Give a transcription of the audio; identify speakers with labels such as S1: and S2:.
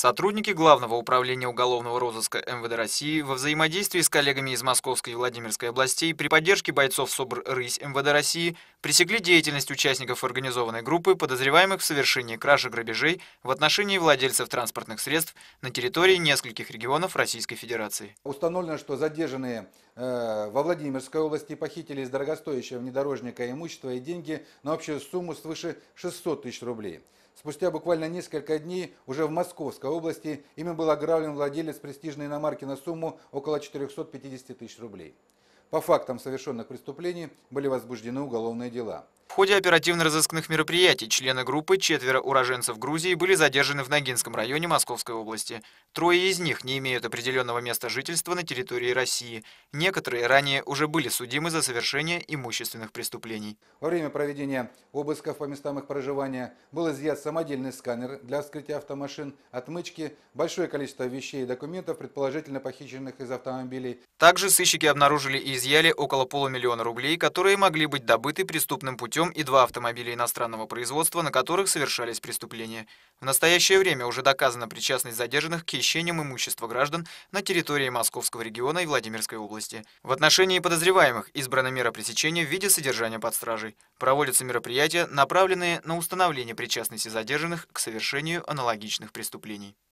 S1: Сотрудники Главного управления уголовного розыска МВД России во взаимодействии с коллегами из Московской и Владимирской областей при поддержке бойцов СОБР «Рысь» МВД России пресекли деятельность участников организованной группы, подозреваемых в совершении кражи грабежей в отношении владельцев транспортных средств на территории нескольких регионов Российской Федерации.
S2: Установлено, что задержанные э, во Владимирской области похитили из дорогостоящего внедорожника имущество и деньги на общую сумму свыше 600 тысяч рублей. Спустя буквально несколько дней уже в Московской области ими был ограблен владелец престижной иномарки на сумму около 450 тысяч рублей. По фактам совершенных преступлений были возбуждены уголовные дела.
S1: В ходе оперативно-розыскных мероприятий члены группы, четверо уроженцев Грузии, были задержаны в Ногинском районе Московской области. Трое из них не имеют определенного места жительства на территории России. Некоторые ранее уже были судимы за совершение имущественных преступлений.
S2: Во время проведения обысков по местам их проживания был изъят самодельный сканер для вскрытия автомашин, отмычки, большое количество вещей и документов, предположительно похищенных из автомобилей.
S1: Также сыщики обнаружили и изъяли около полумиллиона рублей, которые могли быть добыты преступным путем и два автомобиля иностранного производства, на которых совершались преступления. В настоящее время уже доказана причастность задержанных к хищениям имущества граждан на территории Московского региона и Владимирской области. В отношении подозреваемых избрано мера пресечения в виде содержания под стражей. Проводятся мероприятия, направленные на установление причастности задержанных к совершению аналогичных преступлений.